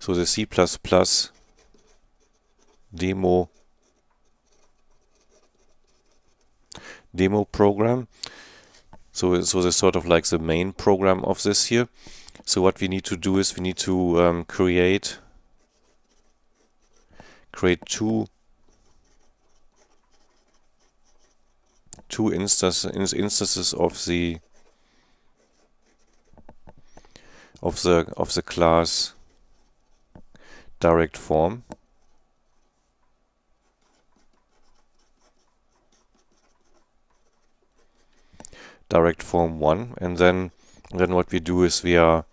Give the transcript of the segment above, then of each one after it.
So the C++ demo demo program. So, so this sort of like the main program of this here. So what we need to do is we need to um, create create two two instances instances of the of the of the class direct form. direct form 1 and then then what we do is we are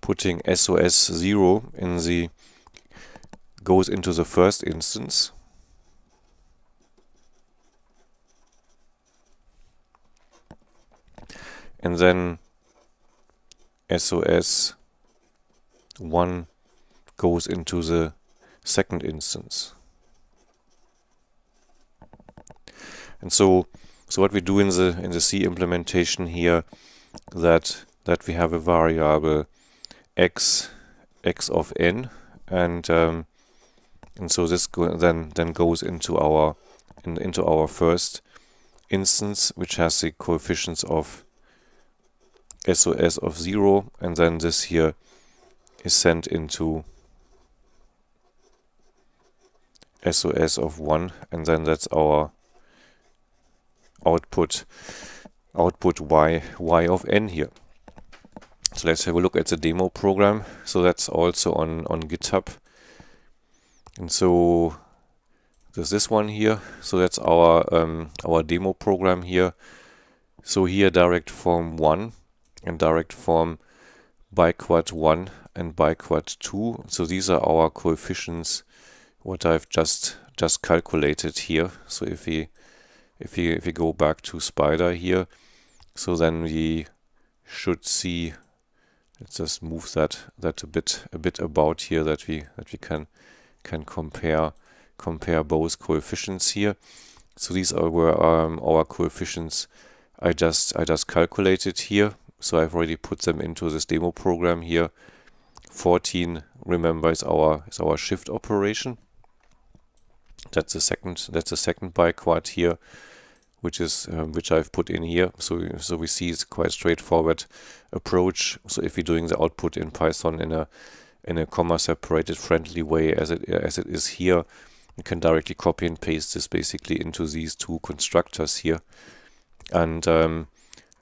putting SOS 0 in the goes into the first instance and then SOS 1 goes into the second instance. And so so what we do in the in the C implementation here that that we have a variable x x of n and um, and so this then then goes into our in, into our first instance which has the coefficients of SOS of 0 and then this here is sent into SOS of 1 and then that's our output output y y of n here. So let's have a look at the demo program. So that's also on on GitHub. And so there's this one here. So that's our um, our demo program here. So here direct form one and direct form by quad 1 and by quad 2. So these are our coefficients what I've just just calculated here. So if we if we if we go back to spider here, so then we should see let's just move that that a bit a bit about here that we that we can can compare compare both coefficients here. So these are were um, our coefficients I just I just calculated here. So I've already put them into this demo program here. 14, remember, is our, is our shift operation. That's the second, that's the second biquad here, which is, um, which I've put in here. So, so we see it's quite straightforward approach. So if we're doing the output in Python in a, in a comma separated friendly way as it, as it is here, you can directly copy and paste this basically into these two constructors here. And, um,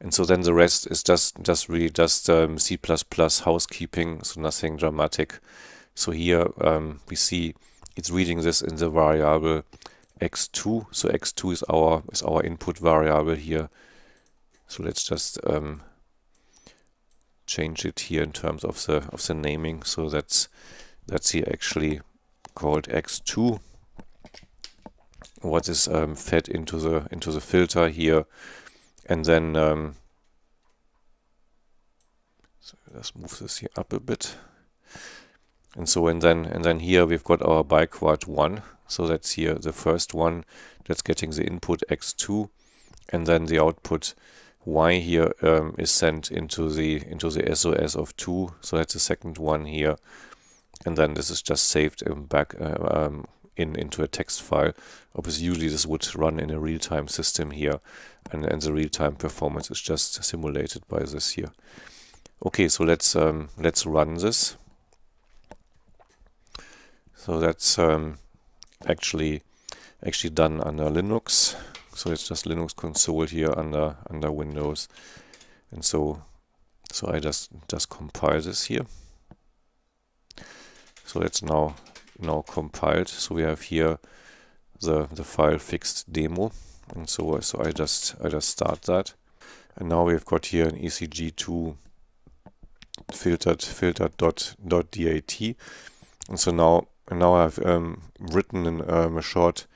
and so then the rest is just just really just um, C++ housekeeping, so nothing dramatic. So here um, we see it's reading this in the variable x2. So x2 is our is our input variable here. So let's just um, change it here in terms of the of the naming. So that's that's here actually called x2. What is um, fed into the into the filter here? And then, um, so let's move this here up a bit. And so, and then, and then here we've got our biquad one. So that's here the first one that's getting the input x2, and then the output y here um, is sent into the into the SOS of two. So that's the second one here, and then this is just saved in back uh, um, in into a text file. Obviously, usually this would run in a real-time system here, and, and the real-time performance is just simulated by this here. Okay, so let's um, let's run this. So that's um, actually actually done under Linux. So it's just Linux console here under under Windows, and so so I just just compile this here. So let's now now compiled. So we have here the, the file fixed demo. And so, so I just I just start that. And now we've got here an ECG2 filtered filtered dot dot dat. And so now now I've um, written in, um, a short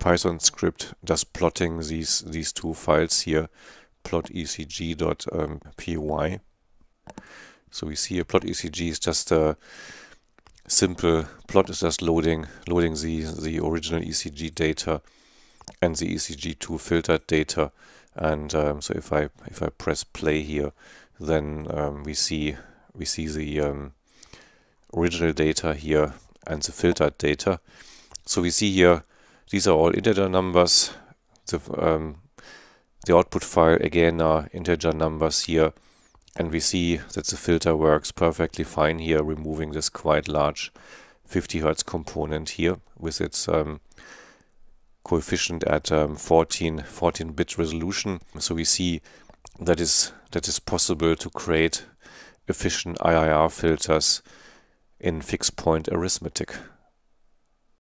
Python script just plotting these these two files here, plot ecg dot um, py. So we see a plot ecg is just a simple plot is just loading loading the, the original ECG data and the ECG2 filtered data. And um, so if I if I press play here, then um, we see we see the um, original data here and the filtered data. So we see here these are all integer numbers. The um, the output file again are integer numbers here. And we see that the filter works perfectly fine here, removing this quite large 50 Hz component here with its um, coefficient at um, 14, 14 bit resolution. So we see that is that is possible to create efficient IIR filters in fixed point arithmetic.